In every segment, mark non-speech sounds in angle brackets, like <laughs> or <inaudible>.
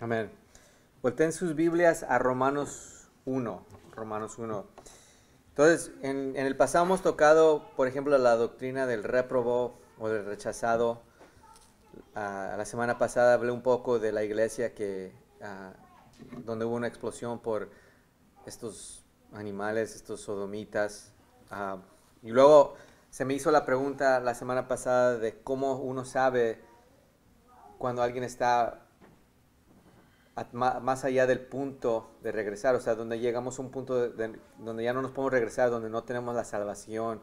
Amén. Volten sus Biblias a Romanos 1. Romanos 1. Entonces, en, el pasado hemos tocado, por ejemplo, la doctrina del réprobo o del rechazado. Ah, la semana pasada hablé un poco de la iglesia que, ah, donde hubo una explosión por estos animales, estos sodomitas. Ah, y luego se me hizo la pregunta la semana pasada de cómo uno sabe cuando alguien está más allá del punto de regresar, o sea, donde llegamos a un punto donde ya no nos podemos regresar, donde no tenemos la salvación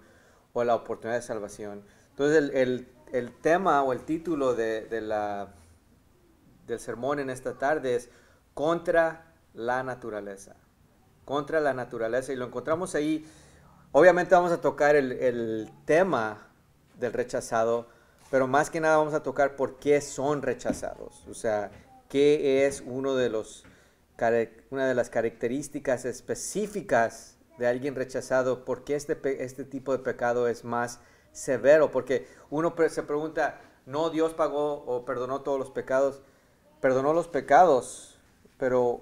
o la oportunidad de salvación. Entonces el, el, el tema o el título de, de, la, del sermón en esta tarde es contra la naturaleza, contra la naturaleza, y lo encontramos ahí. Obviamente vamos a tocar el, el tema del rechazado, pero más que nada vamos a tocar por qué son rechazados, o sea, que es uno de los, una de las características específicas de alguien rechazado, por qué este, este tipo de pecado es más severo, porque uno se pregunta, no, Dios pagó o perdonó todos los pecados, perdonó los pecados, pero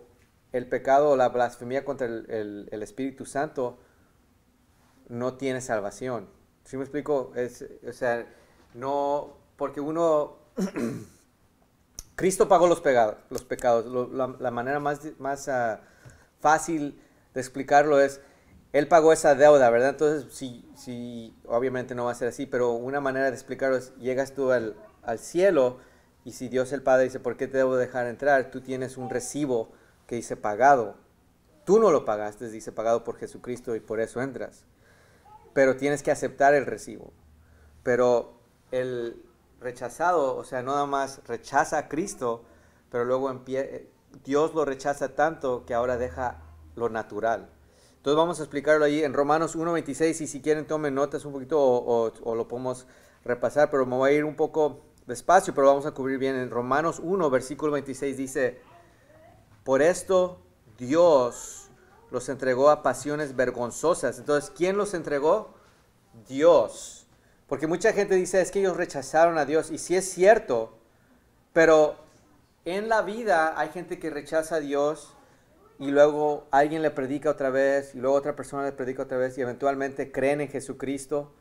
el pecado o la blasfemia contra el, Espíritu Santo no tiene salvación. ¿Sí me explico? Es, o sea, no, porque uno <clears throat> Cristo pagó los, pecados. la, manera más, ah, fácil de explicarlo es, Él pagó esa deuda, ¿verdad? Entonces, sí, obviamente no va a ser así, pero una manera de explicarlo es, llegas tú al, al cielo y si Dios el Padre dice, ¿por qué te debo dejar entrar? Tú tienes un recibo que dice pagado. Tú no lo pagaste, dice pagado por Jesucristo y por eso entras. Pero tienes que aceptar el recibo. Pero el, rechazado, o sea, nada más rechaza a Cristo, pero luego eh, Dios lo rechaza tanto que ahora deja lo natural. Entonces vamos a explicarlo ahí en Romanos 1.26 y si quieren tomen notas un poquito o, o, lo podemos repasar, pero me voy a ir un poco despacio, pero vamos a cubrir bien. En Romanos 1, versículo 26 dice, por esto Dios los entregó a pasiones vergonzosas. Entonces, ¿quién los entregó? Dios. Porque mucha gente dice, es que ellos rechazaron a Dios. Y si es cierto, pero en la vida hay gente que rechaza a Dios y luego alguien le predica otra vez y luego otra persona le predica otra vez y eventualmente creen en Jesucristo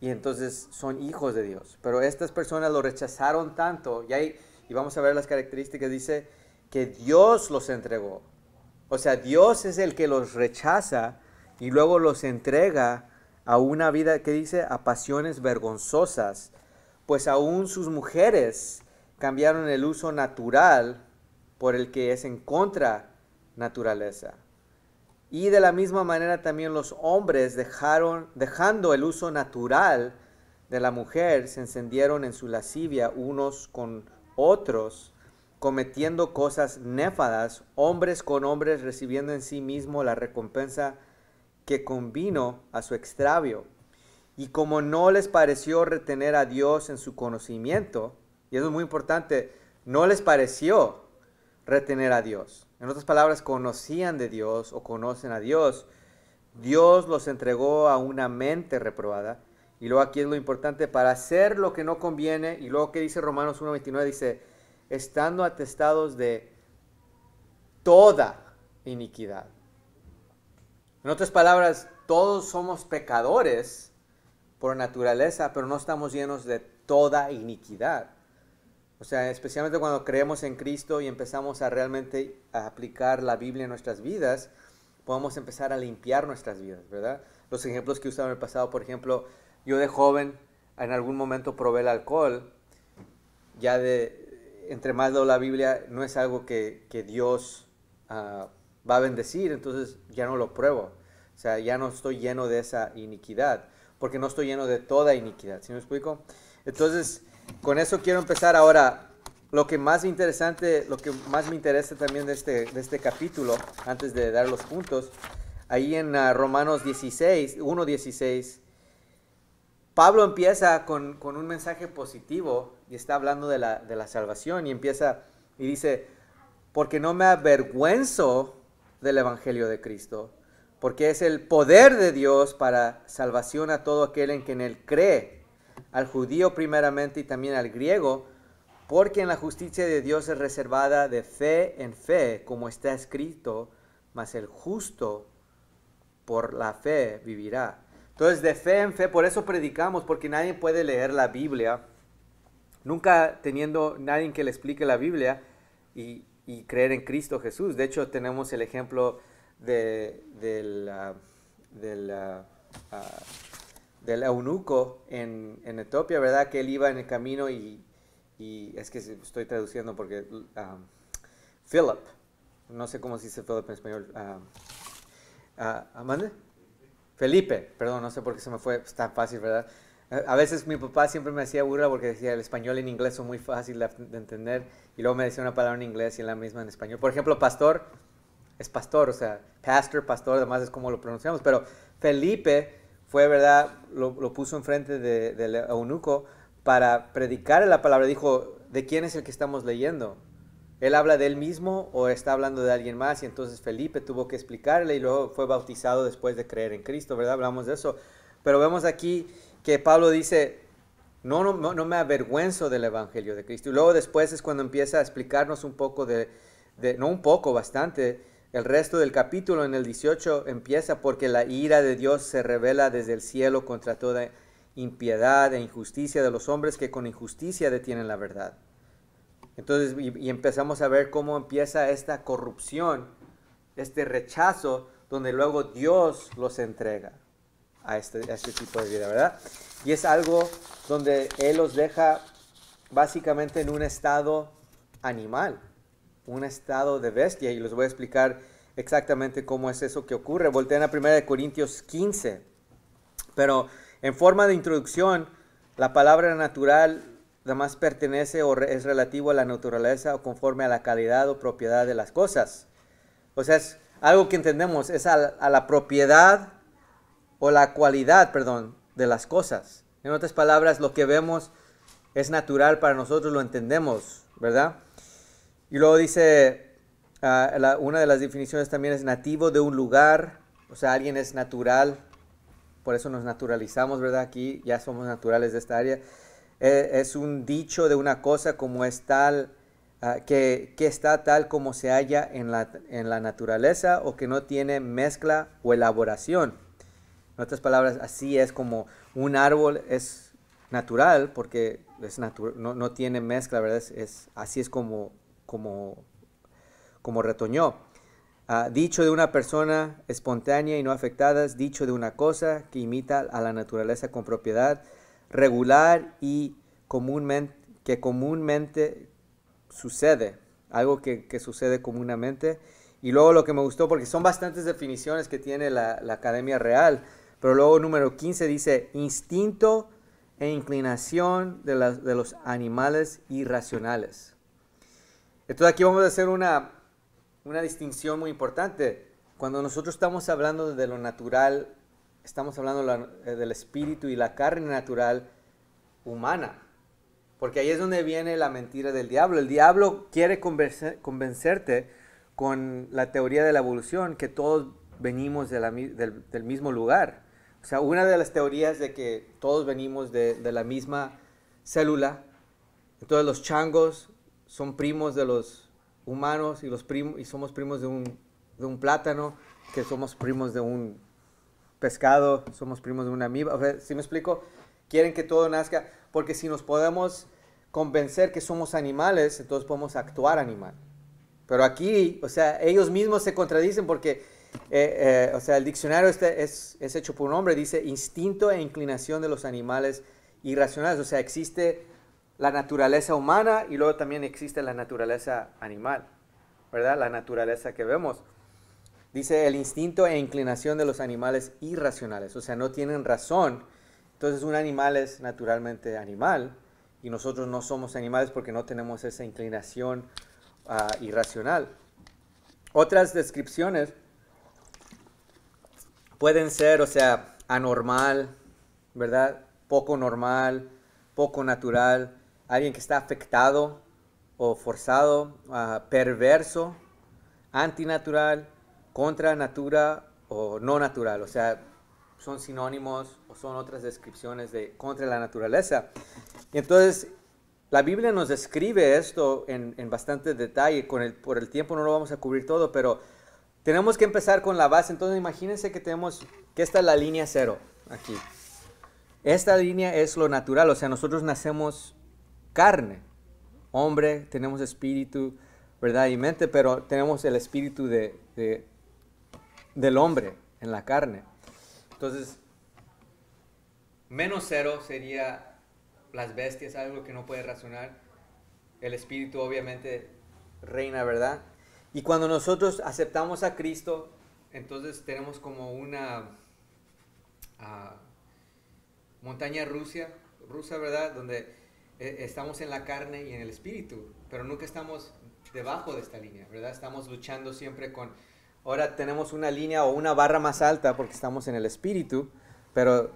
y entonces son hijos de Dios. Pero estas personas lo rechazaron tanto y, hay, y vamos a ver las características, dice que Dios los entregó. O sea, Dios es el que los rechaza y luego los entrega a una vida que dice a pasiones vergonzosas, pues aún sus mujeres cambiaron el uso natural por el que es en contra naturaleza. Y de la misma manera también los hombres dejaron, dejando el uso natural de la mujer, se encendieron en su lascivia unos con otros, cometiendo cosas néfadas, hombres con hombres recibiendo en sí mismo la recompensa que convino a su extravio. Y como no les pareció retener a Dios en su conocimiento, y eso es muy importante, no les pareció retener a Dios. En otras palabras, conocían de Dios o conocen a Dios. Dios los entregó a una mente reprobada. Y luego aquí es lo importante, para hacer lo que no conviene. Y luego que dice Romanos 1.29, dice, estando atestados de toda iniquidad. En otras palabras, todos somos pecadores por naturaleza, pero no estamos llenos de toda iniquidad. O sea, especialmente cuando creemos en Cristo y empezamos a realmente aplicar la Biblia en nuestras vidas, podemos empezar a limpiar nuestras vidas, ¿verdad? Los ejemplos que he usado en el pasado, por ejemplo, yo de joven en algún momento probé el alcohol, ya de, entre más leo la Biblia, no es algo que, que Dios ah, va a bendecir, entonces ya no lo pruebo. O sea, ya no estoy lleno de esa iniquidad, porque no estoy lleno de toda iniquidad. ¿Sí me explico? Entonces, con eso quiero empezar ahora. Lo que más interesante, lo que más me interesa también de este, de este capítulo, antes de dar los puntos, ahí en ah, Romanos 16, 1.16, Pablo empieza con, con, un mensaje positivo y está hablando de la, de la salvación y empieza y dice, porque no me avergüenzo del Evangelio de Cristo porque es el poder de Dios para salvación a todo aquel en quien Él cree, al judío primeramente y también al griego, porque en la justicia de Dios es reservada de fe en fe, como está escrito, mas el justo por la fe vivirá. Entonces, de fe en fe, por eso predicamos, porque nadie puede leer la Biblia, nunca teniendo nadie que le explique la Biblia y, y creer en Cristo Jesús. De hecho, tenemos el ejemplo de, ah, del, eunuco en, en, Etopia, ¿verdad? Que él iba en el camino y, y es que estoy traduciendo porque ah, Philip, no sé cómo se dice Philip en español. ¿Amanda? Ah, Felipe. perdón, no sé por qué se me fue, tan fácil, ¿verdad? A veces mi papá siempre me hacía burla porque decía el español en inglés son muy fácil de entender y luego me decía una palabra en inglés y la misma en español. Por ejemplo, pastor, es pastor, o sea, pastor, pastor, además es como lo pronunciamos, pero Felipe fue, ¿verdad? Lo, puso enfrente del de, eunuco para predicar la palabra. Dijo, ¿de quién es el que estamos leyendo? ¿Él habla de él mismo o está hablando de alguien más? Y entonces Felipe tuvo que explicarle y luego fue bautizado después de creer en Cristo, ¿verdad? Hablamos de eso. Pero vemos aquí que Pablo dice, no, no, no me avergüenzo del Evangelio de Cristo. Y luego después es cuando empieza a explicarnos un poco de, de no un poco, bastante, el resto del capítulo en el 18 empieza porque la ira de Dios se revela desde el cielo contra toda impiedad e injusticia de los hombres que con injusticia detienen la verdad. Entonces, y, empezamos a ver cómo empieza esta corrupción, este rechazo, donde luego Dios los entrega a este, a este tipo de vida, ¿verdad? Y es algo donde Él los deja básicamente en un estado animal un estado de bestia y les voy a explicar exactamente cómo es eso que ocurre. Volteen a de Corintios 15. Pero en forma de introducción, la palabra natural además pertenece o es relativo a la naturaleza o conforme a la calidad o propiedad de las cosas. O sea, es algo que entendemos, es a, a la propiedad o la cualidad, perdón, de las cosas. En otras palabras, lo que vemos es natural para nosotros, lo entendemos, ¿verdad? Y luego dice, ah, una de las definiciones también es nativo de un lugar, o sea, alguien es natural, por eso nos naturalizamos, ¿verdad? Aquí ya somos naturales de esta área. Eh, es un dicho de una cosa como es tal, ah, que, está tal como se halla en la, en la naturaleza o que no tiene mezcla o elaboración. En otras palabras, así es como un árbol es natural porque es no, tiene mezcla, ¿verdad? así es como como, como retoñó. Ah, dicho de una persona espontánea y no afectada, dicho de una cosa que imita a la naturaleza con propiedad regular y comúnmente, que comúnmente sucede, algo que, sucede comúnmente. Y luego lo que me gustó, porque son bastantes definiciones que tiene la, Academia Real, pero luego número 15 dice instinto e inclinación de, de los animales irracionales. Entonces aquí vamos a hacer una, distinción muy importante. Cuando nosotros estamos hablando de lo natural, estamos hablando eh, del espíritu y la carne natural humana. Porque ahí es donde viene la mentira del diablo. El diablo quiere convencerte con la teoría de la evolución que todos venimos del, mismo lugar. O sea, una de las teorías de que todos venimos de, de la misma célula. Entonces los changos son primos de los humanos y, los primos y somos primos de un, de un, plátano, que somos primos de un pescado, somos primos de una amiba. si me explico? Quieren que todo nazca, porque si nos podemos convencer que somos animales, entonces podemos actuar animal. Pero aquí, o sea, ellos mismos se contradicen porque, eh, eh, o sea, el diccionario este es, es hecho por un hombre, dice instinto e inclinación de los animales irracionales. O sea, existe la naturaleza humana y luego también existe la naturaleza animal, ¿verdad? La naturaleza que vemos. Dice el instinto e inclinación de los animales irracionales, o sea, no tienen razón. Entonces un animal es naturalmente animal y nosotros no somos animales porque no tenemos esa inclinación ah, irracional. Otras descripciones pueden ser, o sea, anormal, ¿verdad? Poco normal, poco natural, alguien que está afectado o forzado, ah, perverso, antinatural, contra natura o no natural. O sea, son sinónimos o son otras descripciones de contra la naturaleza. Y entonces, la Biblia nos describe esto en, en bastante detalle. Con el, por el tiempo no lo vamos a cubrir todo, pero tenemos que empezar con la base. Entonces, imagínense que tenemos que esta es la línea cero aquí. Esta línea es lo natural, o sea, nosotros nacemos carne. Hombre, tenemos espíritu, ¿verdad? Y mente, pero tenemos el espíritu de, del hombre en la carne. Entonces, menos cero sería las bestias, algo que no puede razonar. El espíritu obviamente reina, ¿verdad? Y cuando nosotros aceptamos a Cristo, entonces tenemos como una ah, montaña rusa, rusa, ¿verdad? Donde e, estamos en la carne y en el espíritu, pero nunca estamos debajo de esta línea, ¿verdad? Estamos luchando siempre con... Ahora tenemos una línea o una barra más alta porque estamos en el espíritu, pero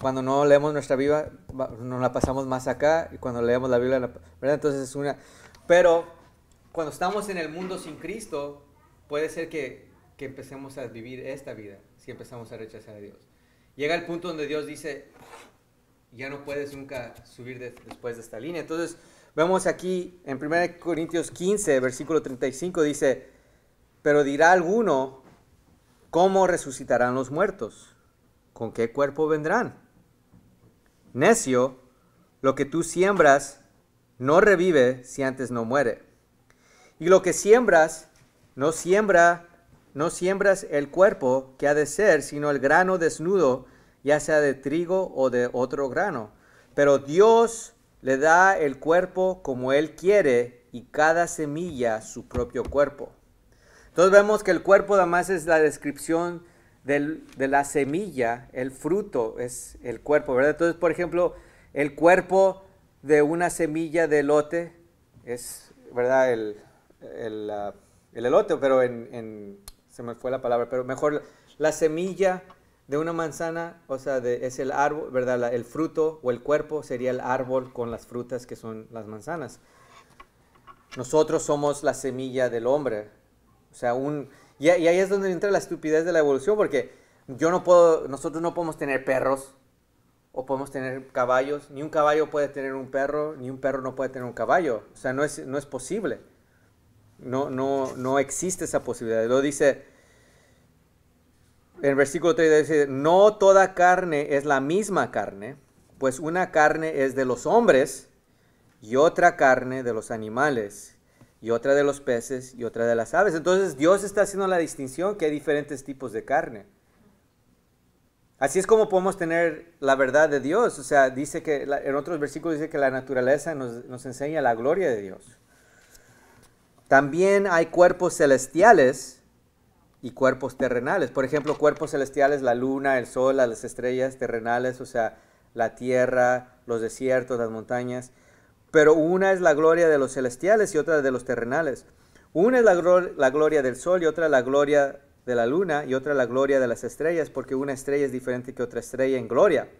cuando no leemos nuestra Biblia nos la pasamos más acá y cuando leemos la Biblia, ¿verdad? Entonces es una... Pero cuando estamos en el mundo sin Cristo, puede ser que, que empecemos a vivir esta vida si empezamos a rechazar a Dios. Llega el punto donde Dios dice, ya no puedes nunca subir después de esta línea. Entonces, vemos aquí en 1 Corintios 15, versículo 35, dice, pero dirá alguno, ¿cómo resucitarán los muertos? ¿Con qué cuerpo vendrán? Necio, lo que tú siembras no revive si antes no muere. Y lo que siembras no siembra, no siembras el cuerpo que ha de ser, sino el grano desnudo ya sea de trigo o de otro grano. Pero Dios le da el cuerpo como Él quiere y cada semilla su propio cuerpo. Entonces vemos que el cuerpo además es la descripción de la semilla, el fruto es el cuerpo, ¿verdad? Entonces, por ejemplo, el cuerpo de una semilla de elote es, ¿verdad? El, ah, elote, pero en, se me fue la palabra, pero mejor la semilla de una manzana, o sea, es el árbol, ¿verdad? el fruto o el cuerpo sería el árbol con las frutas que son las manzanas. Nosotros somos la semilla del hombre. O sea, un, y, ahí es donde entra la estupidez de la evolución, porque yo no puedo, nosotros no podemos tener perros o podemos tener caballos. Ni un caballo puede tener un perro, ni un perro no puede tener un caballo. O sea, no es, no es posible. No, no, no existe esa posibilidad. Lo dice en el versículo 3 dice, no toda carne es la misma carne, pues una carne es de los hombres y otra carne de los animales y otra de los peces y otra de las aves. Entonces Dios está haciendo la distinción que hay diferentes tipos de carne. Así es como podemos tener la verdad de Dios. O sea, dice que en otros versículos dice que la naturaleza nos, nos enseña la gloria de Dios. También hay cuerpos celestiales y cuerpos terrenales. Por ejemplo, cuerpos celestiales, la luna, el sol, las estrellas terrenales, o sea, la tierra, los desiertos, las montañas. Pero una es la gloria de los celestiales y otra de los terrenales. Una es la, gloria del sol y otra la gloria de la luna y otra la gloria de las estrellas, porque una estrella es diferente que otra estrella en gloria.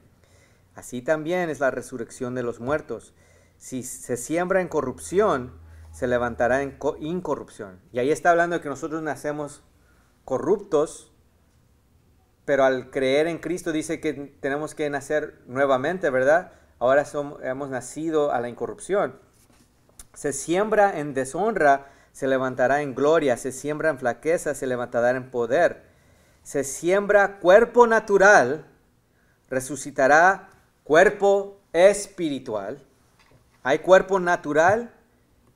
Así también es la resurrección de los muertos. Si se siembra en corrupción, se levantará en incorrupción. Y ahí está hablando de que nosotros nacemos corruptos, pero al creer en Cristo dice que tenemos que nacer nuevamente, ¿verdad? Ahora somos, hemos nacido a la incorrupción. Se siembra en deshonra, se levantará en gloria, se siembra en flaqueza, se levantará en poder. Se siembra cuerpo natural, resucitará cuerpo espiritual. Hay cuerpo natural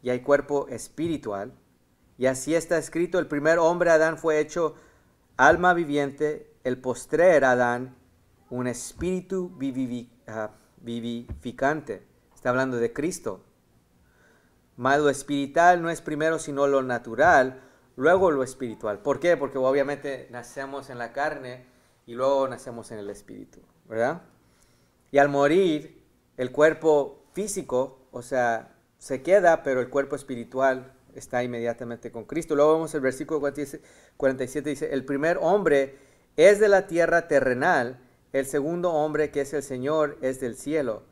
y hay cuerpo espiritual. Y así está escrito, el primer hombre Adán fue hecho alma viviente, el postrer Adán un espíritu ah, vivificante. Está hablando de Cristo. Más lo espiritual no es primero sino lo natural, luego lo espiritual. ¿Por qué? Porque obviamente nacemos en la carne y luego nacemos en el espíritu, ¿verdad? Y al morir, el cuerpo físico, o sea, se queda, pero el cuerpo espiritual está inmediatamente con Cristo. Luego vemos el versículo 47, dice, el primer hombre es de la tierra terrenal, el segundo hombre que es el Señor es del cielo.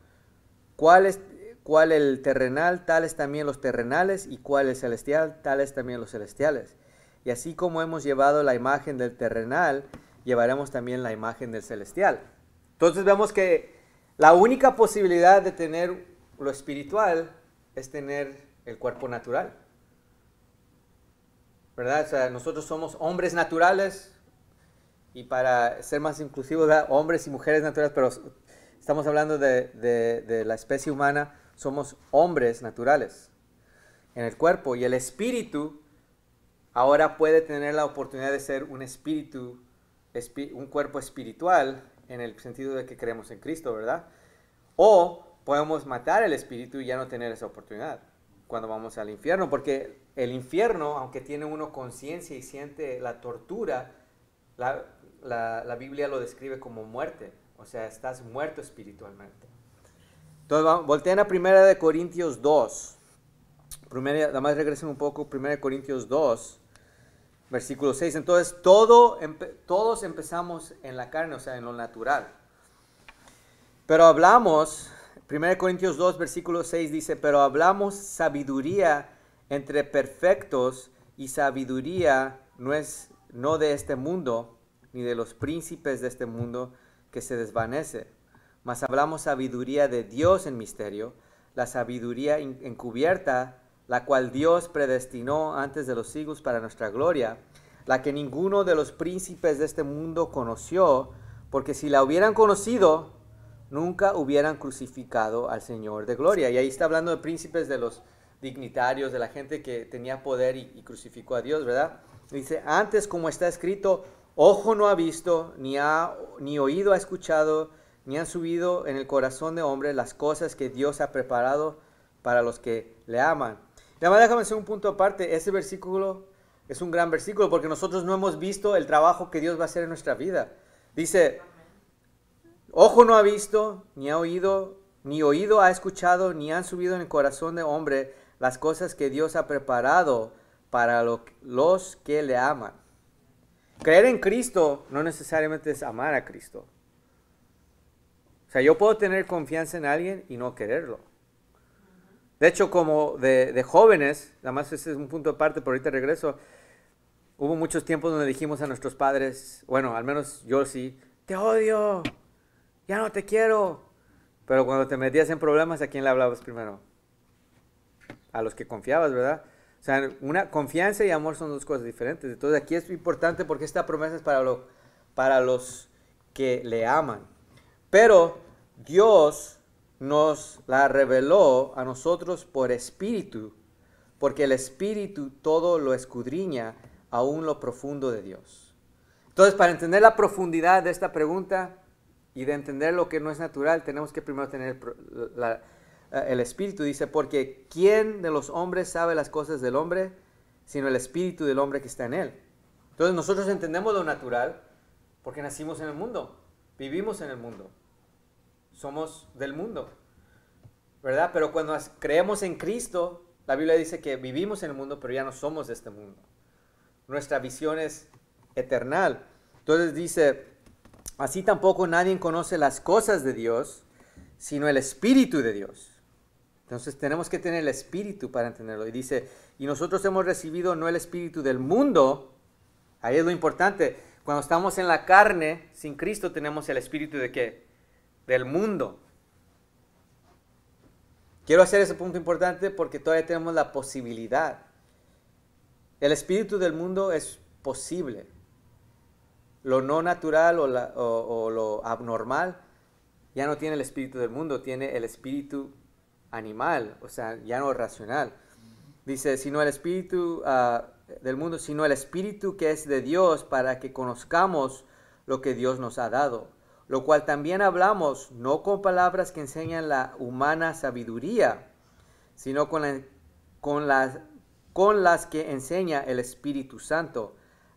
¿Cuál es cuál el terrenal, tales también los terrenales, y cuál el celestial, tales también los celestiales? Y así como hemos llevado la imagen del terrenal, llevaremos también la imagen del celestial. Entonces vemos que la única posibilidad de tener lo espiritual es tener el cuerpo natural. ¿verdad? O sea, nosotros somos hombres naturales y para ser más inclusivos, ¿verdad? hombres y mujeres naturales, pero estamos hablando de, de la especie humana, somos hombres naturales en el cuerpo y el espíritu ahora puede tener la oportunidad de ser un espíritu, un cuerpo espiritual en el sentido de que creemos en Cristo, ¿verdad? O podemos matar el espíritu y ya no tener esa oportunidad cuando vamos al infierno, porque el infierno, aunque tiene uno conciencia y siente la tortura, la, la, Biblia lo describe como muerte, o sea, estás muerto espiritualmente. Entonces, volteen a 1 Corintios 2. Primera, además, regresen un poco, 1 Corintios 2, versículo 6. Entonces, todo, todos empezamos en la carne, o sea, en lo natural. Pero hablamos 1 Corintios 2, versículo 6 dice, pero hablamos sabiduría entre perfectos y sabiduría no es no de este mundo, ni de los príncipes de este mundo que se desvanece, mas hablamos sabiduría de Dios en misterio, la sabiduría encubierta, la cual Dios predestinó antes de los siglos para nuestra gloria, la que ninguno de los príncipes de este mundo conoció, porque si la hubieran conocido, nunca hubieran crucificado al Señor de gloria. Y ahí está hablando de príncipes, de los dignitarios, de la gente que tenía poder y, crucificó a Dios, ¿verdad? Dice, antes como está escrito, ojo no ha visto, ni, ha, ni oído ha escuchado, ni han subido en el corazón de hombre las cosas que Dios ha preparado para los que le aman. Nada más déjame hacer un punto aparte, ese versículo es un gran versículo porque nosotros no hemos visto el trabajo que Dios va a hacer en nuestra vida. Dice, Ojo no ha visto, ni ha oído, ni oído ha escuchado, ni han subido en el corazón de hombre las cosas que Dios ha preparado para los que le aman. Creer en Cristo no necesariamente es amar a Cristo. O sea, yo puedo tener confianza en alguien y no quererlo. De hecho, como de, jóvenes, además ese es un punto de parte, pero ahorita regreso, hubo muchos tiempos donde dijimos a nuestros padres, bueno, al menos yo sí, te odio, ya no te quiero. Pero cuando te metías en problemas, ¿a quién le hablabas primero? A los que confiabas, ¿verdad? O sea, una confianza y amor son dos cosas diferentes. Entonces aquí es importante porque esta promesa es para, para los que le aman. Pero Dios nos la reveló a nosotros por espíritu, porque el espíritu todo lo escudriña, aún lo profundo de Dios. Entonces, para entender la profundidad de esta pregunta, y de entender lo que no es natural, tenemos que primero tener el espíritu. Dice, porque ¿quién de los hombres sabe las cosas del hombre sino el espíritu del hombre que está en él? Entonces nosotros entendemos lo natural porque nacimos en el mundo, vivimos en el mundo, somos del mundo, ¿verdad? Pero cuando creemos en Cristo, la Biblia dice que vivimos en el mundo, pero ya no somos de este mundo. Nuestra visión es eternal. Entonces dice, Así tampoco nadie conoce las cosas de Dios, sino el Espíritu de Dios. Entonces tenemos que tener el Espíritu para entenderlo. Y dice, y nosotros hemos recibido no el Espíritu del mundo, ahí es lo importante. Cuando estamos en la carne, sin Cristo, tenemos el Espíritu de qué? Del mundo. Quiero hacer ese punto importante porque todavía tenemos la posibilidad. El Espíritu del mundo es posible lo no natural o, lo abnormal, ya no tiene el espíritu del mundo, tiene el espíritu animal, o sea, ya no racional. Dice, sino el espíritu ah, del mundo, sino el espíritu que es de Dios para que conozcamos lo que Dios nos ha dado, lo cual también hablamos no con palabras que enseñan la humana sabiduría, sino con las que enseña el Espíritu Santo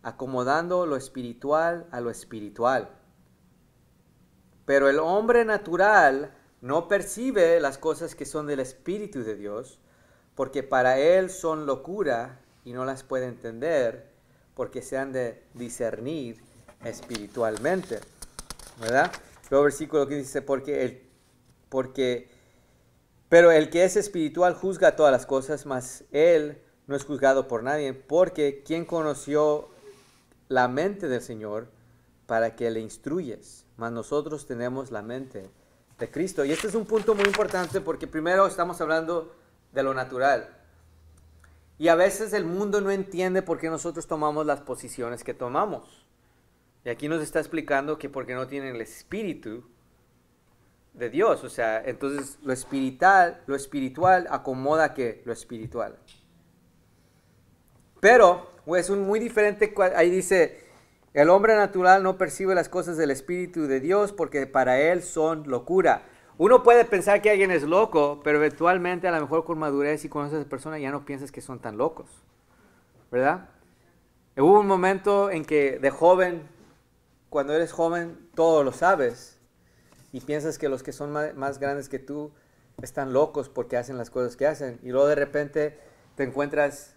acomodando lo espiritual a lo espiritual. Pero el hombre natural no percibe las cosas que son del Espíritu de Dios, porque para él son locura y no las puede entender, porque se han de discernir espiritualmente. ¿Verdad? Luego versículo que dice, porque el, porque, pero el que es espiritual juzga todas las cosas, mas él no es juzgado por nadie, porque ¿quién conoció la mente del Señor para que le instruyes, mas nosotros tenemos la mente de Cristo. Y este es un punto muy importante porque primero estamos hablando de lo natural. Y a veces el mundo no entiende por qué nosotros tomamos las posiciones que tomamos. Y aquí nos está explicando que porque no tienen el espíritu de Dios, o sea, entonces lo espiritual, lo espiritual acomoda que lo espiritual. Pero es pues, un muy diferente. Ahí dice, el hombre natural no percibe las cosas del Espíritu de Dios porque para él son locura. Uno puede pensar que alguien es loco, pero eventualmente a lo mejor con madurez y con a esa persona ya no piensas que son tan locos, ¿verdad? Hubo un momento en que de joven, cuando eres joven, todo lo sabes y piensas que los que son más grandes que tú están locos porque hacen las cosas que hacen y luego de repente te encuentras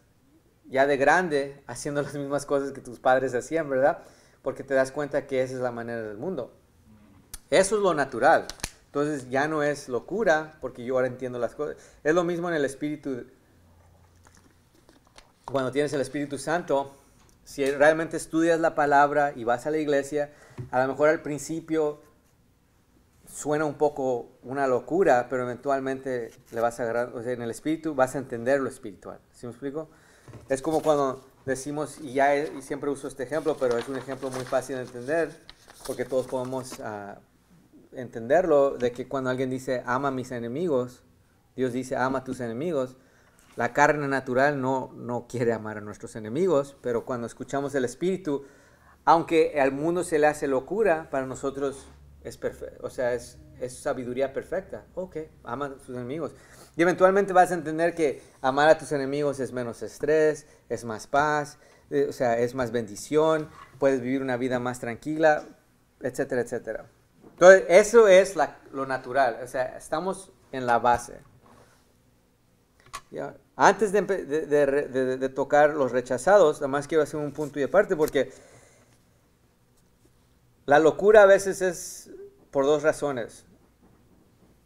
ya de grande haciendo las mismas cosas que tus padres hacían, ¿verdad? Porque te das cuenta que esa es la manera del mundo. Eso es lo natural. Entonces ya no es locura porque yo ahora entiendo las cosas. Es lo mismo en el Espíritu. Cuando tienes el Espíritu Santo, si realmente estudias la palabra y vas a la iglesia, a lo mejor al principio suena un poco una locura, pero eventualmente le vas a agarrar, o sea, en el espíritu vas a entender lo espiritual. ¿Sí me explico? Es como cuando decimos, y ya y siempre uso este ejemplo, pero es un ejemplo muy fácil de entender, porque todos podemos ah, entenderlo, de que cuando alguien dice, ama a mis enemigos, Dios dice, ama a tus enemigos, la carne natural no, quiere amar a nuestros enemigos, pero cuando escuchamos el Espíritu, aunque al mundo se le hace locura, para nosotros es o sea, es, es sabiduría perfecta. Ok, ama a sus enemigos. Y eventualmente vas a entender que amar a tus enemigos es menos estrés, es más paz, eh, o sea, es más bendición, puedes vivir una vida más tranquila, etcétera, etcétera. Entonces, eso es lo natural, o sea, estamos en la base. Antes de, tocar los rechazados, nada más quiero hacer un punto y aparte porque la locura a veces es por dos razones.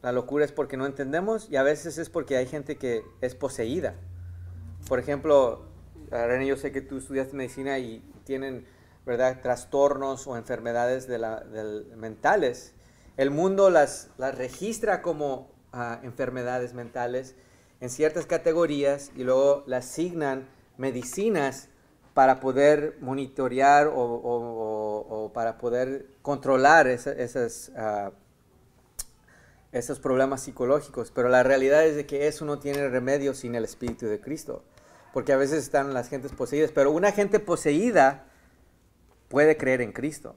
La locura es porque no entendemos y a veces es porque hay gente que es poseída. Por ejemplo, René, yo sé que tú estudiaste medicina y tienen, ¿verdad?, trastornos o enfermedades de la, mentales. El mundo las, las registra como ah, enfermedades mentales en ciertas categorías y luego las asignan medicinas para poder monitorear o, para poder controlar esas ah, esos problemas psicológicos, pero la realidad es de que eso no tiene remedio sin el Espíritu de Cristo, porque a veces están las gentes poseídas, pero una gente poseída puede creer en Cristo,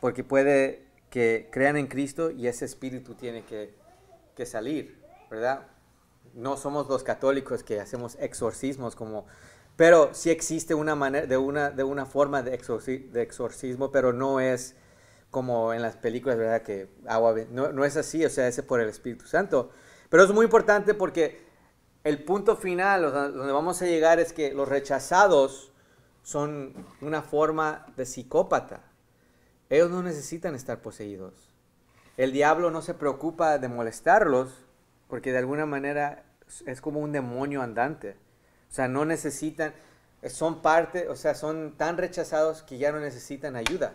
porque puede que crean en Cristo y ese Espíritu tiene que, salir, ¿verdad? No somos los católicos que hacemos exorcismos como... Pero sí existe una manera, de una, de una forma de exorcismo, pero no es como en las películas, ¿verdad? Que agua, no, no es así, o sea, ese es por el Espíritu Santo. Pero es muy importante porque el punto final, donde vamos a llegar, es que los rechazados son una forma de psicópata. Ellos no necesitan estar poseídos. El diablo no se preocupa de molestarlos porque de alguna manera es como un demonio andante. O sea, no necesitan, son parte, o sea, son tan rechazados que ya no necesitan ayuda.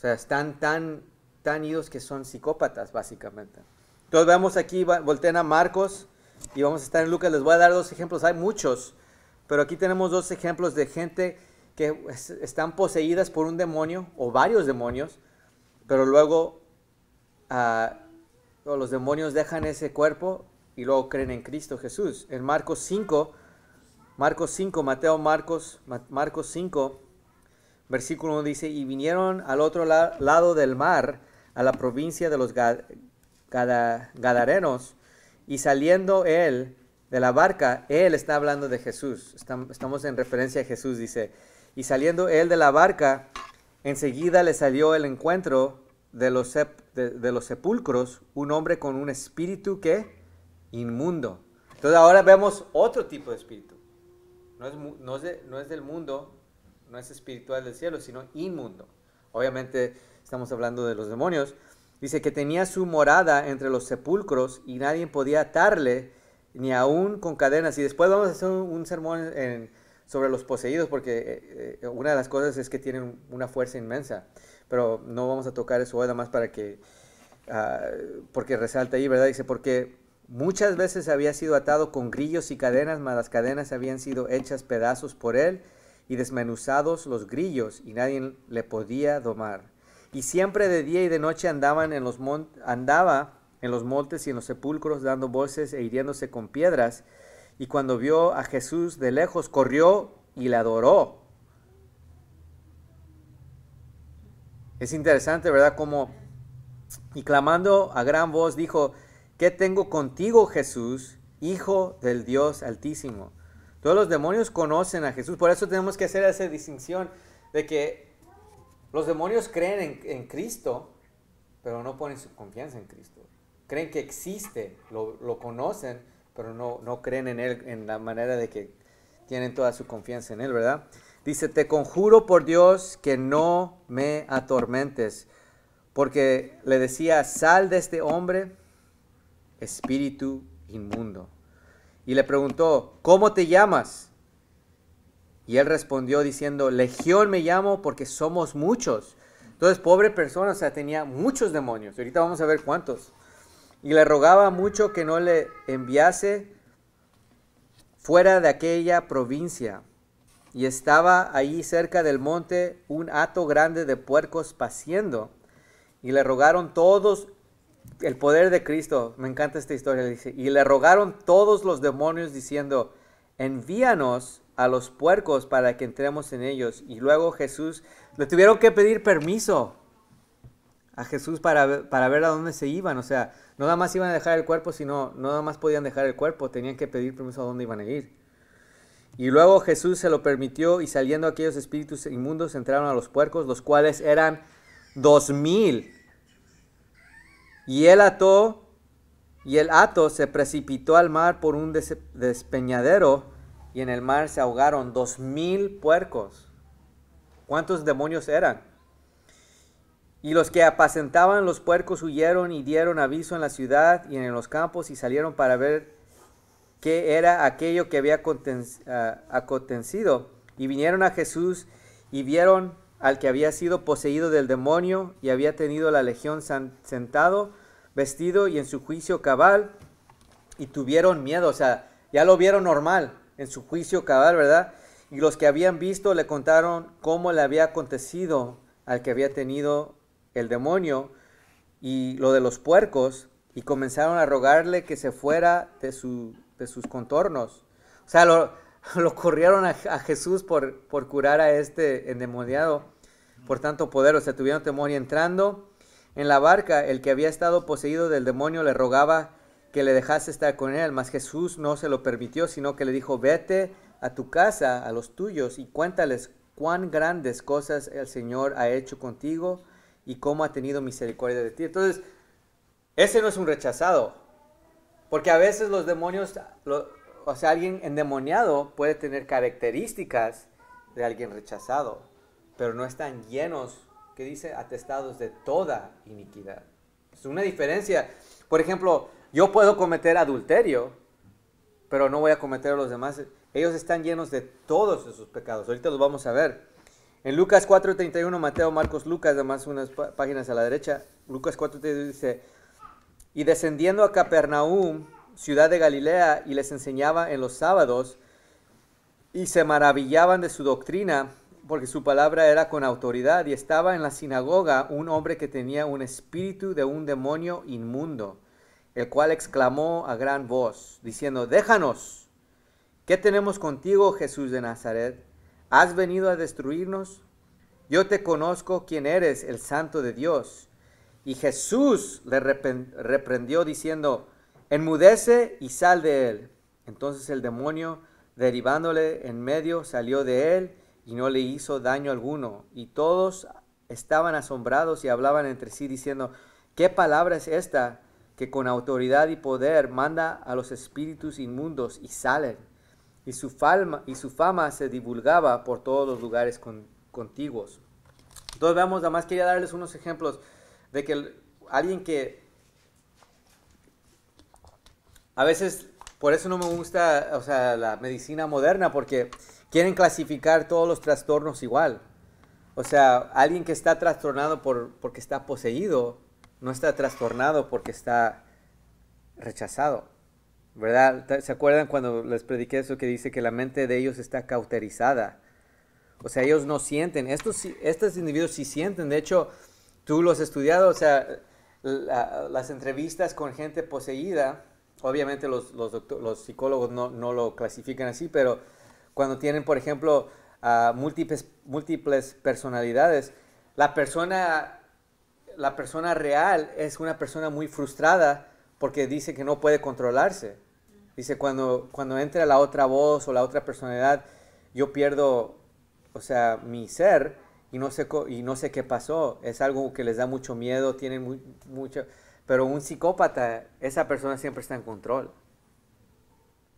O sea, están tan, tan idos que son psicópatas, básicamente. Entonces veamos aquí, volteen a Marcos y vamos a estar en Lucas. Les voy a dar dos ejemplos, hay muchos, pero aquí tenemos dos ejemplos de gente que están poseídas por un demonio o varios demonios, pero luego ah, los demonios dejan ese cuerpo y luego creen en Cristo Jesús. En Marcos 5, Marcos 5, Mateo Marcos, Marcos 5, versículo 1 dice, y vinieron al otro lado del mar, a la provincia de los Gadarenos, y saliendo él de la barca, él está hablando de Jesús, estamos en referencia a Jesús, dice, y saliendo él de la barca, enseguida le salió el encuentro de los, de, los sepulcros un hombre con un espíritu que inmundo. Entonces ahora vemos otro tipo de espíritu. No es, no es, no es del mundo, no es espiritual del cielo, sino inmundo. Obviamente estamos hablando de los demonios. Dice que tenía su morada entre los sepulcros y nadie podía atarle, ni aún con cadenas. Y después vamos a hacer un, sermón sobre los poseídos, porque eh, eh, una de las cosas es que tienen una fuerza inmensa. Pero no vamos a tocar eso hoy, nada más para que, ah, porque resalta ahí, ¿verdad? Dice, porque muchas veces había sido atado con grillos y cadenas, más las cadenas habían sido hechas pedazos por él y desmenuzados los grillos, y nadie le podía domar. Y siempre de día y de noche andaban en los andaba en los montes y en los sepulcros dando voces e hiriéndose con piedras. Y cuando vio a Jesús de lejos, corrió y le adoró. Es interesante, ¿verdad? Como, y clamando a gran voz, dijo, ¿qué tengo contigo, Jesús, Hijo del Dios Altísimo? Todos los demonios conocen a Jesús. Por eso tenemos que hacer esa distinción de que los demonios creen en, Cristo, pero no ponen su confianza en Cristo. Creen que existe, lo, conocen, pero no, no creen en Él en la manera de que tienen toda su confianza en Él, ¿verdad? Dice, te conjuro por Dios que no me atormentes, porque le decía, sal de este hombre, espíritu inmundo y le preguntó, ¿cómo te llamas? Y él respondió diciendo, Legión me llamo porque somos muchos. Entonces, pobre persona, o sea, tenía muchos demonios. Ahorita vamos a ver cuántos. Y le rogaba mucho que no le enviase fuera de aquella provincia. Y estaba allí cerca del monte un hato grande de puercos paciendo. Y le rogaron todos el poder de Cristo, me encanta esta historia, y le rogaron todos los demonios diciendo, envíanos a los puercos para que entremos en ellos. Y luego Jesús, le tuvieron que pedir permiso a Jesús para, para ver a dónde se iban. O sea, no nada más iban a dejar el cuerpo, sino no nada más podían dejar el cuerpo, tenían que pedir permiso a dónde iban a ir. Y luego Jesús se lo permitió y saliendo aquellos espíritus inmundos entraron a los puercos, los cuales eran dos mil y él ató, y el ato se precipitó al mar por un despeñadero, y en el mar se ahogaron dos mil puercos. ¿Cuántos demonios eran? Y los que apacentaban los puercos huyeron y dieron aviso en la ciudad y en los campos y salieron para ver qué era aquello que había ah, acontecido. Y vinieron a Jesús y vieron al que había sido poseído del demonio y había tenido la legión sentado vestido y en su juicio cabal y tuvieron miedo, o sea, ya lo vieron normal en su juicio cabal, ¿verdad? Y los que habían visto le contaron cómo le había acontecido al que había tenido el demonio y lo de los puercos y comenzaron a rogarle que se fuera de, su, de sus contornos. O sea, lo, <laughs> corrieron a, Jesús por, por, curar a este endemoniado por tanto poder, o sea, tuvieron temor y entrando en la barca, el que había estado poseído del demonio le rogaba que le dejase estar con él, mas Jesús no se lo permitió, sino que le dijo, vete a tu casa, a los tuyos, y cuéntales cuán grandes cosas el Señor ha hecho contigo y cómo ha tenido misericordia de ti. Entonces, ese no es un rechazado, porque a veces los demonios, o sea, alguien endemoniado puede tener características de alguien rechazado, pero no están llenos que dice atestados de toda iniquidad. Es una diferencia. Por ejemplo, yo puedo cometer adulterio, pero no voy a cometer a los demás. Ellos están llenos de todos esos pecados. Ahorita los vamos a ver. En Lucas 4:31, Mateo, Marcos, Lucas, además unas páginas a la derecha, Lucas 4:31 dice, y descendiendo a Capernaum, ciudad de Galilea, y les enseñaba en los sábados, y se maravillaban de su doctrina, porque su palabra era con autoridad y estaba en la sinagoga un hombre que tenía un espíritu de un demonio inmundo, el cual exclamó a gran voz, diciendo, déjanos, ¿qué tenemos contigo, Jesús de Nazaret? ¿Has venido a destruirnos? Yo te conozco quién eres, el santo de Dios. Y Jesús le reprendió diciendo, enmudece y sal de él. Entonces el demonio, derivándole en medio, salió de él y no le hizo daño alguno. Y todos estaban asombrados y hablaban entre sí diciendo, ¿qué palabra es esta que con autoridad y poder manda a los espíritus inmundos y salen? Y su fama, y su fama se divulgaba por todos los lugares contiguos. Entonces veamos, además quería darles unos ejemplos de que alguien que a veces, por eso no me gusta, la medicina moderna, porque quieren clasificar todos los trastornos igual. O sea, alguien que está trastornado por, porque está poseído, no está trastornado porque está rechazado. ¿Verdad? ¿Se acuerdan cuando les prediqué eso que dice que la mente de ellos está cauterizada? O sea, ellos no sienten. Estos, estos individuos sí sienten. De hecho, tú los has estudiado, o sea, las entrevistas con gente poseída, obviamente los, psicólogos no lo clasifican así, pero cuando tienen, por ejemplo, múltiples, múltiples personalidades, la persona, la persona real es una persona muy frustrada porque dice que no puede controlarse. Dice, cuando, cuando entra la otra voz o la otra personalidad, yo pierdo, o sea, mi ser y no sé, y no sé qué pasó. Es algo que les da mucho miedo, tienen mucho... Pero un psicópata, esa persona siempre está en control.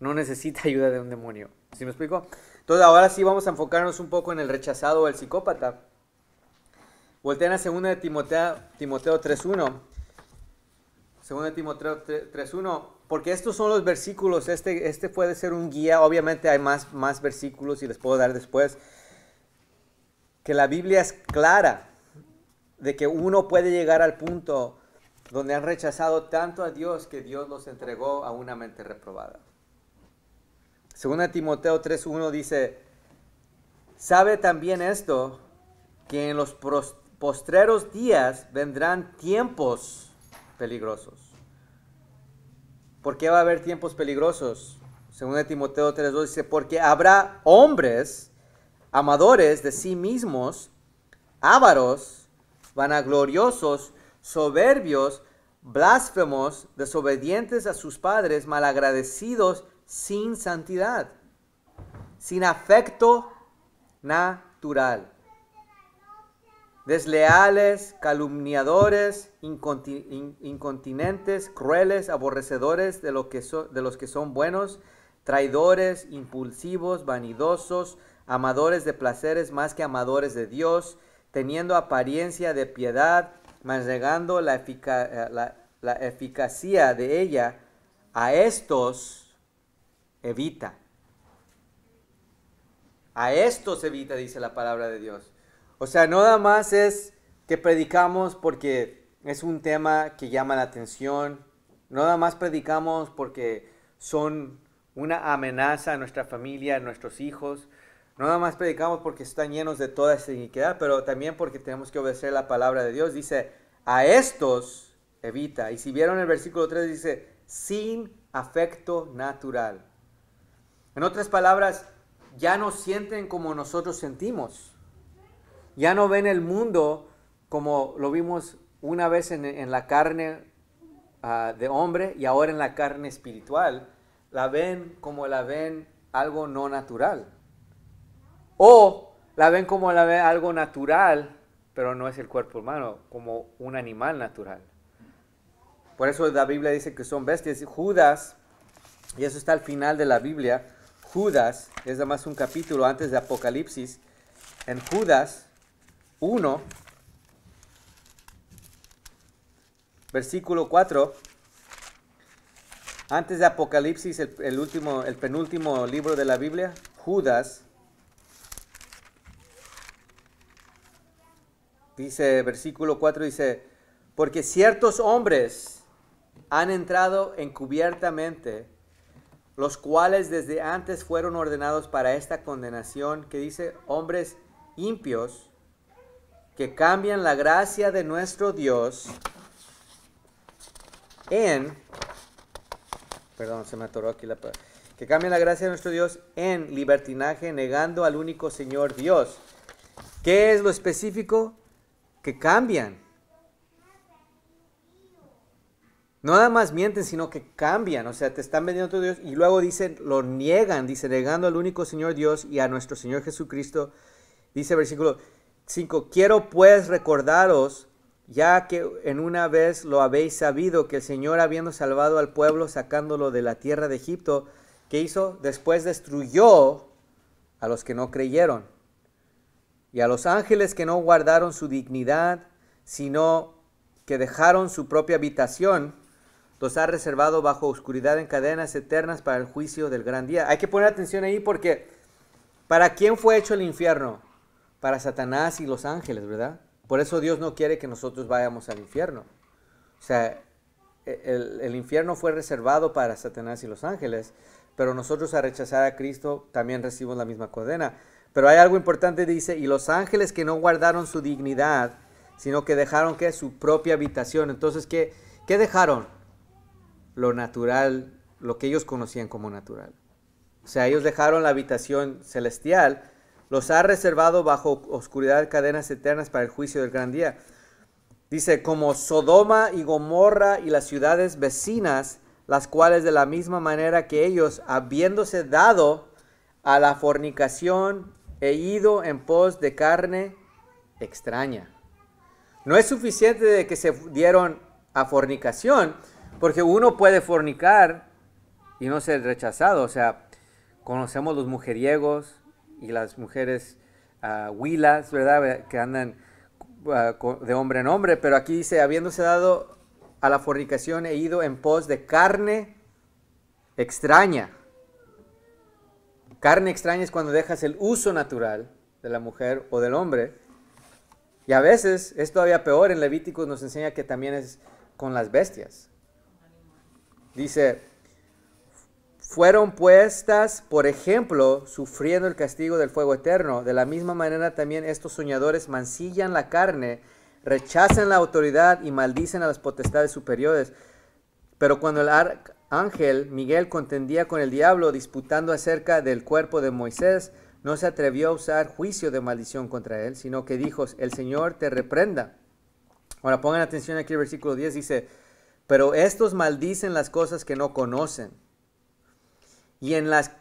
No necesita <laughs> ayuda de un demonio. ¿Sí me explico? Entonces ahora sí vamos a enfocarnos un poco en el rechazado o el psicópata. Voltean a 2 de Timoteo, Timoteo 3.1. 2 de Timoteo 3.1. Porque estos son los versículos. Este, este puede ser un guía. Obviamente hay más, más versículos y les puedo dar después. Que la Biblia es clara de que uno puede llegar al punto donde han rechazado tanto a Dios que Dios los entregó a una mente reprobada. Segunda Timoteo 3.1 dice, sabe también esto, que en los postreros días vendrán tiempos peligrosos. ¿Por qué va a haber tiempos peligrosos? Segunda Timoteo 3.2 dice, porque habrá hombres amadores de sí mismos, ávaros, vanagloriosos, soberbios, blasfemos, desobedientes a sus padres, malagradecidos, sin santidad, sin afecto natural. Desleales, calumniadores, incontinentes, crueles, aborrecedores de, lo que de los que son buenos, traidores, impulsivos, vanidosos, amadores de placeres más que amadores de Dios, teniendo apariencia de piedad, mas negando eh, la eficacia de ella, a estos evita. A estos evita, dice la palabra de Dios. O sea, no nada más es que predicamos porque es un tema que llama la atención. No nada más predicamos porque son una amenaza a nuestra familia, a nuestros hijos. No nada más predicamos porque están llenos de toda esa iniquidad, pero también porque tenemos que obedecer la palabra de Dios. Dice, a estos evita. Y si vieron el versículo 3, dice, sin afecto natural. En otras palabras, ya no sienten como nosotros sentimos. Ya no ven el mundo como lo vimos una vez en, la carne ah, de hombre y ahora en la carne espiritual. La ven como la ven algo no natural. O la ven como la ven algo natural, pero no es el cuerpo humano, como un animal natural. Por eso la Biblia dice que son bestias. Judas, y eso está al final de la Biblia, Judas, es nada más un capítulo antes de Apocalipsis, en Judas 1, versículo 4, antes de Apocalipsis, el, último, el penúltimo libro de la Biblia, Judas, dice, versículo 4 dice, porque ciertos hombres han entrado encubiertamente los cuales desde antes fueron ordenados para esta condenación, que dice hombres impios que cambian la gracia de nuestro Dios en, perdón, se me atoró aquí la que cambian la gracia de nuestro Dios en libertinaje, negando al único Señor Dios. ¿Qué es lo específico? Que cambian no nada más mienten, sino que cambian, o sea, te están vendiendo a tu Dios y luego dicen, lo niegan, dice, negando al único Señor Dios y a nuestro Señor Jesucristo, dice versículo 5, quiero pues recordaros, ya que en una vez lo habéis sabido, que el Señor habiendo salvado al pueblo, sacándolo de la tierra de Egipto, ¿qué hizo? Después destruyó a los que no creyeron y a los ángeles que no guardaron su dignidad, sino que dejaron su propia habitación los ha reservado bajo oscuridad en cadenas eternas para el juicio del gran día. Hay que poner atención ahí porque ¿para quién fue hecho el infierno? Para Satanás y los ángeles, ¿verdad? Por eso Dios no quiere que nosotros vayamos al infierno. O sea, e-, el, infierno fue reservado para Satanás y los ángeles, pero nosotros al rechazar a Cristo también recibimos la misma condena. Pero hay algo importante, dice, y los ángeles que no guardaron su dignidad, sino que dejaron que su propia habitación. Entonces, ¿qué, qué dejaron? lo natural, lo que ellos conocían como natural. O sea, ellos dejaron la habitación celestial, los ha reservado bajo oscuridad cadenas eternas para el juicio del gran día. Dice, como Sodoma y Gomorra y las ciudades vecinas, las cuales de la misma manera que ellos, habiéndose dado a la fornicación, e ido en pos de carne extraña. No es suficiente de que se dieron a fornicación, porque uno puede fornicar y no ser rechazado. O sea, conocemos los mujeriegos y las mujeres ah, huilas, ¿verdad? Que andan ah, de hombre en hombre. Pero aquí dice, habiéndose dado a la fornicación he ido en pos de carne extraña. Carne extraña es cuando dejas el uso natural de la mujer o del hombre. Y a veces es todavía peor. En Levíticos nos enseña que también es con las bestias. Dice, fueron puestas, por ejemplo, sufriendo el castigo del fuego eterno. De la misma manera también estos soñadores mancillan la carne, rechazan la autoridad y maldicen a las potestades superiores. Pero cuando el ángel Miguel contendía con el diablo disputando acerca del cuerpo de Moisés, no se atrevió a usar juicio de maldición contra él, sino que dijo, el Señor te reprenda. Ahora pongan atención aquí, el versículo 10 dice, pero estos maldicen las cosas que no conocen. Y en las,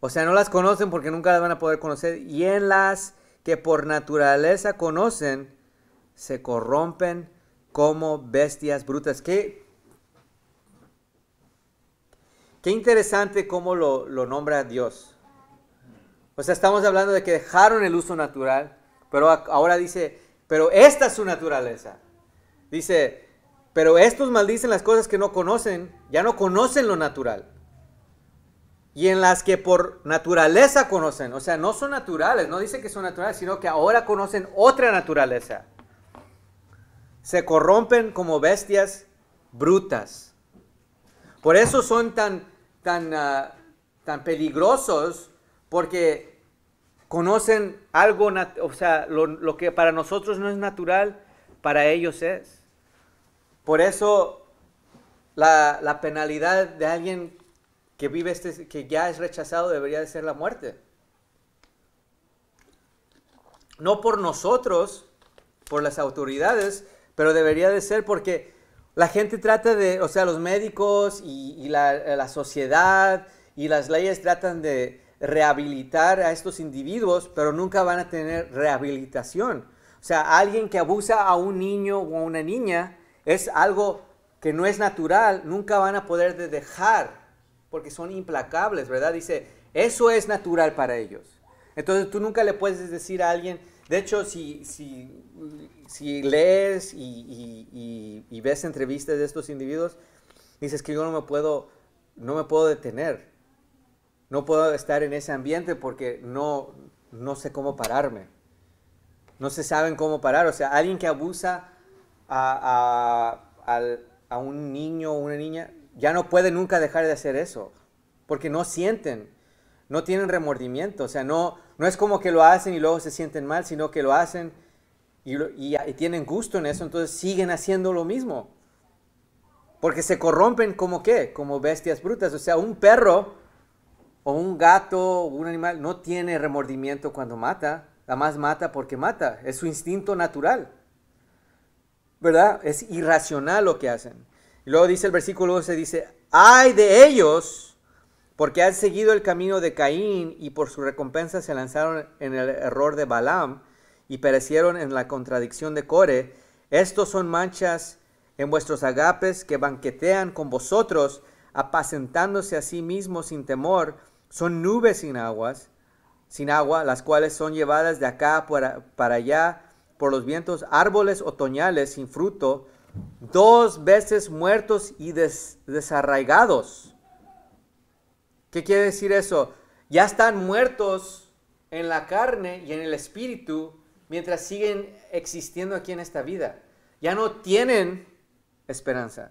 o sea, no las conocen porque nunca las van a poder conocer. Y en las que por naturaleza conocen, se corrompen como bestias brutas. Qué, qué interesante cómo lo, lo nombra Dios. O sea, estamos hablando de que dejaron el uso natural, pero ahora dice, pero esta es su naturaleza. Dice, pero estos maldicen las cosas que no conocen, ya no conocen lo natural. Y en las que por naturaleza conocen, o sea, no son naturales, no dicen que son naturales, sino que ahora conocen otra naturaleza. Se corrompen como bestias brutas. Por eso son tan, tan, ah, tan peligrosos, porque conocen algo, o sea, lo que para nosotros no es natural, para ellos es. Por eso la, penalidad de alguien que vive este, que ya es rechazado debería de ser la muerte. No por nosotros, por las autoridades, pero debería de ser porque la gente trata de, o sea, los médicos y, la, la sociedad y las leyes tratan de rehabilitar a estos individuos, pero nunca van a tener rehabilitación. O sea, alguien que abusa a un niño o a una niña, es algo que no es natural, nunca van a poder dejar, porque son implacables, ¿verdad? Dice, eso es natural para ellos. Entonces tú nunca le puedes decir a alguien, de hecho, si, si, si lees y, y, ves entrevistas de estos individuos, dices que yo no me puedo, no me puedo detener, no puedo estar en ese ambiente porque no, no sé cómo pararme. No se saben cómo parar, o sea, alguien que abusa a, un niño o una niña, ya no pueden nunca dejar de hacer eso, porque no sienten, no tienen remordimiento, o sea, no, no es como que lo hacen y luego se sienten mal, sino que lo hacen y, tienen gusto en eso, entonces siguen haciendo lo mismo, porque se corrompen como qué, como bestias brutas, o sea, un perro o un gato o un animal no tiene remordimiento cuando mata, además mata porque mata, es su instinto natural. ¿verdad? Es irracional lo que hacen. Y luego dice el versículo 11, dice, ay de ellos, porque han seguido el camino de Caín y por su recompensa se lanzaron en el error de Balaam y perecieron en la contradicción de Core. Estos son manchas en vuestros agapes que banquetean con vosotros, apacentándose a sí mismos sin temor. Son nubes sin aguas, sin agua, las cuales son llevadas de acá para allá por los vientos, árboles otoñales sin fruto, dos veces muertos y desarraigados. ¿Qué quiere decir eso? Ya están muertos en la carne y en el espíritu mientras siguen existiendo aquí en esta vida. Ya no tienen esperanza.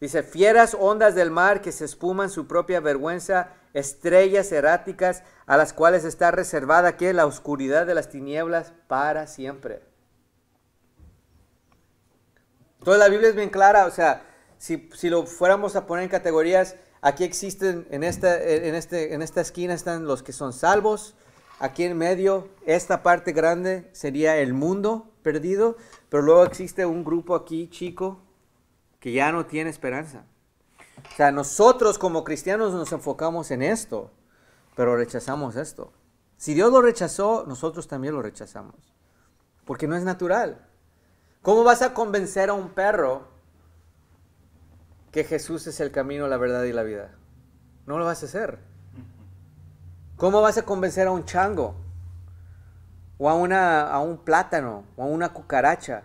Dice, fieras ondas del mar que se espuman su propia vergüenza, estrellas erráticas a las cuales está reservada que la oscuridad de las tinieblas para siempre. Entonces la Biblia es bien clara, o sea, si, lo fuéramos a poner en categorías, aquí existen, en esta, en, este, en esta esquina están los que son salvos, aquí en medio, esta parte grande sería el mundo perdido, pero luego existe un grupo aquí chico que ya no tiene esperanza. O sea, nosotros como cristianos nos enfocamos en esto, pero rechazamos esto. Si Dios lo rechazó, nosotros también lo rechazamos, porque no es natural. ¿Cómo vas a convencer a un perro que Jesús es el camino, la verdad y la vida? No lo vas a hacer. ¿Cómo vas a convencer a un chango? O a, una, a un plátano, o a una cucaracha.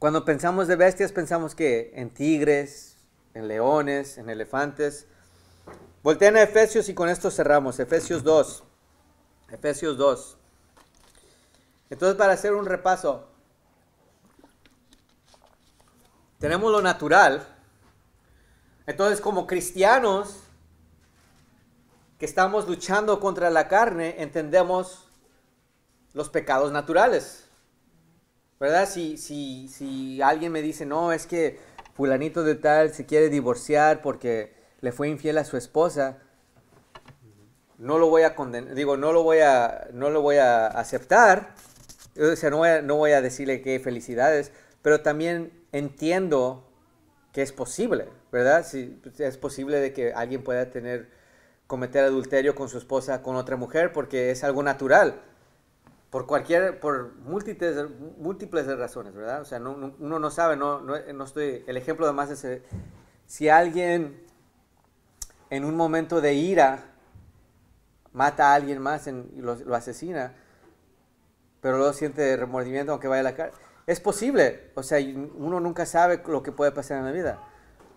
Cuando pensamos de bestias, pensamos que en tigres, en leones, en elefantes. Voltean a Efesios y con esto cerramos. Efesios 2. Efesios 2. Entonces, para hacer un repaso, tenemos lo natural. Entonces, como cristianos que estamos luchando contra la carne, entendemos los pecados naturales. ¿Verdad? Si, si, si alguien me dice, no, es que fulanito de tal se quiere divorciar porque le fue infiel a su esposa, no lo voy a condenar, digo, no lo voy a, no lo voy a aceptar, o sea, no voy a, no voy a decirle que felicidades, pero también entiendo que es posible, ¿verdad? Si es posible de que alguien pueda tener cometer adulterio con su esposa con otra mujer porque es algo natural por cualquier por múltiples múltiples razones, ¿verdad? O sea, no, uno no sabe, no, no, estoy el ejemplo además es eh, si alguien en un momento de ira mata a alguien más y lo, lo asesina, pero luego siente remordimiento aunque vaya a la cárcel es posible, o sea, uno nunca sabe lo que puede pasar en la vida,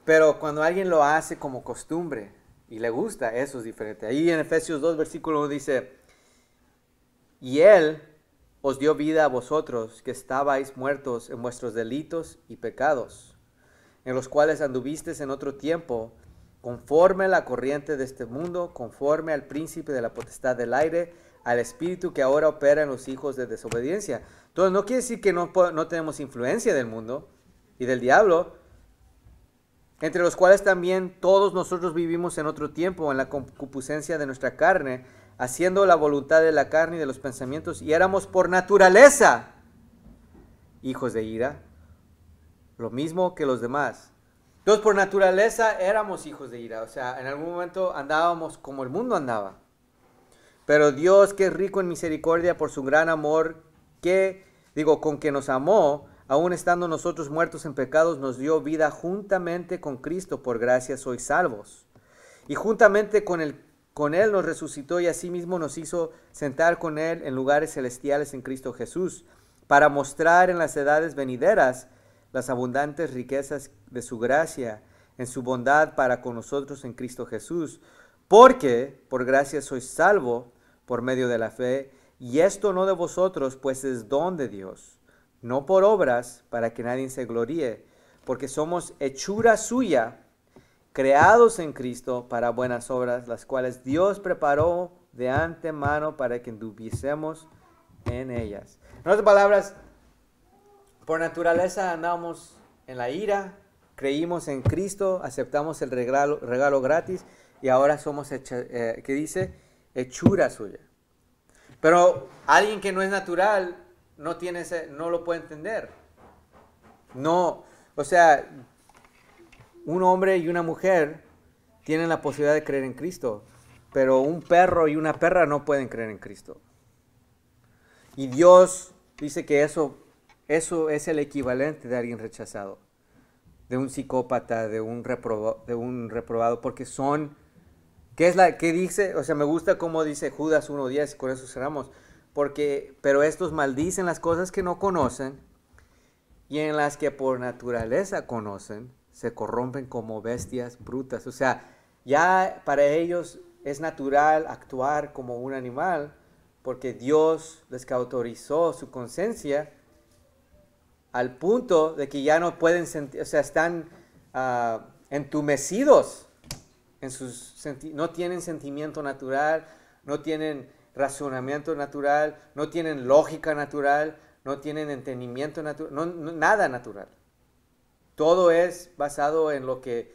pero cuando alguien lo hace como costumbre y le gusta, eso es diferente. Ahí en Efesios 2, versículo 1 dice, y Él os dio vida a vosotros que estabais muertos en vuestros delitos y pecados, en los cuales anduvisteis en otro tiempo, conforme a la corriente de este mundo, conforme al príncipe de la potestad del aire, al espíritu que ahora opera en los hijos de desobediencia. Entonces no quiere decir que no, tenemos influencia del mundo y del diablo, entre los cuales también todos nosotros vivimos en otro tiempo, en la concupiscencia de nuestra carne, haciendo la voluntad de la carne y de los pensamientos, y éramos por naturaleza hijos de ira, lo mismo que los demás. Entonces, por naturaleza éramos hijos de ira, o sea, en algún momento andábamos como el mundo andaba. Pero Dios, que es rico en misericordia por su gran amor que, digo, con que nos amó, aun estando nosotros muertos en pecados, nos dio vida juntamente con Cristo, por gracia sois salvos. Y juntamente con, con Él nos resucitó y asimismo nos hizo sentar con Él en lugares celestiales en Cristo Jesús, para mostrar en las edades venideras las abundantes riquezas de su gracia, en su bondad para con nosotros en Cristo Jesús, porque por gracia sois salvo por medio de la fe y esto no de vosotros, pues es don de Dios, no por obras, para que nadie se gloríe, porque somos hechura suya, creados en Cristo para buenas obras, las cuales Dios preparó de antemano para que anduviésemos en ellas. En otras palabras, por naturaleza andamos en la ira, creímos en Cristo, aceptamos el regalo, regalo gratis y ahora somos, eh, dice? Hechura suya. Pero alguien que no es natural no, tiene ese, no lo puede entender. No, o sea, un hombre y una mujer tienen la posibilidad de creer en Cristo, pero un perro y una perra no pueden creer en Cristo. Y Dios dice que eso, eso es el equivalente de alguien rechazado, de un psicópata, de un, de un reprobado, porque son ¿Qué es la que dice? O sea, me gusta cómo dice Judas 1.10 con eso cerramos. Porque, pero estos maldicen las cosas que no conocen y en las que por naturaleza conocen, se corrompen como bestias brutas. O sea, ya para ellos es natural actuar como un animal porque Dios les autorizó su conciencia al punto de que ya no pueden sentir, o sea, están ah, entumecidos no tienen sentimiento natural, no tienen razonamiento natural, no tienen lógica natural, no tienen entendimiento natural, nada natural. Todo es basado en lo que,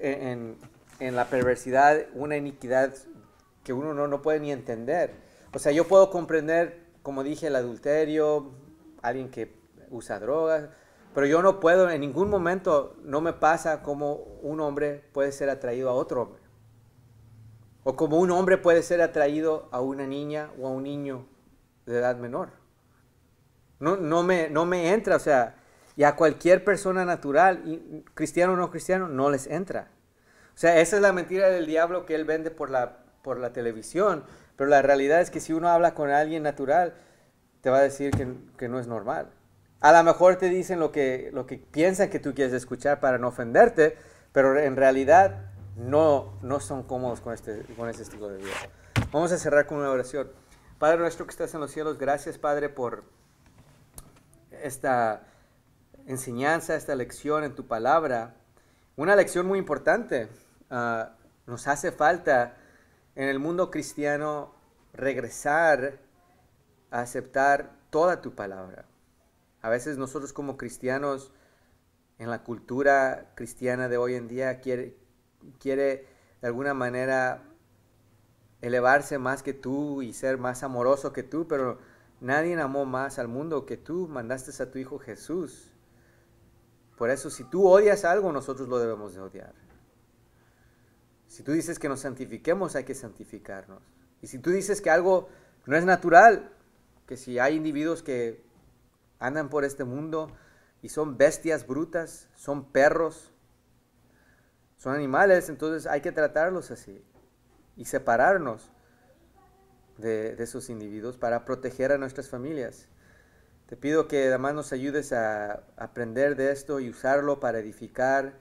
en, la perversidad, una iniquidad que uno no, no, puede ni entender. O sea, yo puedo comprender, como dije, el adulterio, alguien que usa drogas, pero yo no puedo, en ningún momento no me pasa como un hombre puede ser atraído a otro hombre. O como un hombre puede ser atraído a una niña o a un niño de edad menor. No, no, me, no me entra, o sea, y a cualquier persona natural, cristiano o no cristiano, no les entra. O sea, esa es la mentira del diablo que él vende por la, por la televisión. Pero la realidad es que si uno habla con alguien natural, te va a decir que, que no es normal. A lo mejor te dicen lo que, lo que piensan que tú quieres escuchar para no ofenderte, pero en realidad no, no son cómodos con este, estilo de vida. Vamos a cerrar con una oración. Padre nuestro que estás en los cielos, gracias Padre por esta enseñanza, esta lección en tu palabra. Una lección muy importante. Ah, nos hace falta en el mundo cristiano regresar a aceptar toda tu palabra. A veces nosotros como cristianos, en la cultura cristiana de hoy en día, quiere, quiere de alguna manera elevarse más que tú y ser más amoroso que tú, pero nadie amó más al mundo que tú, mandaste a tu Hijo Jesús. Por eso, si tú odias algo, nosotros lo debemos de odiar. Si tú dices que nos santifiquemos, hay que santificarnos. Y si tú dices que algo no es natural, que si hay individuos que andan por este mundo y son bestias brutas, son perros, son animales, entonces hay que tratarlos así y separarnos de, esos individuos para proteger a nuestras familias. Te pido que además nos ayudes a aprender de esto y usarlo para edificar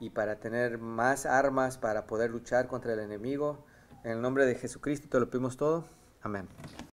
y para tener más armas para poder luchar contra el enemigo. En el nombre de Jesucristo te lo pedimos todo. Amén.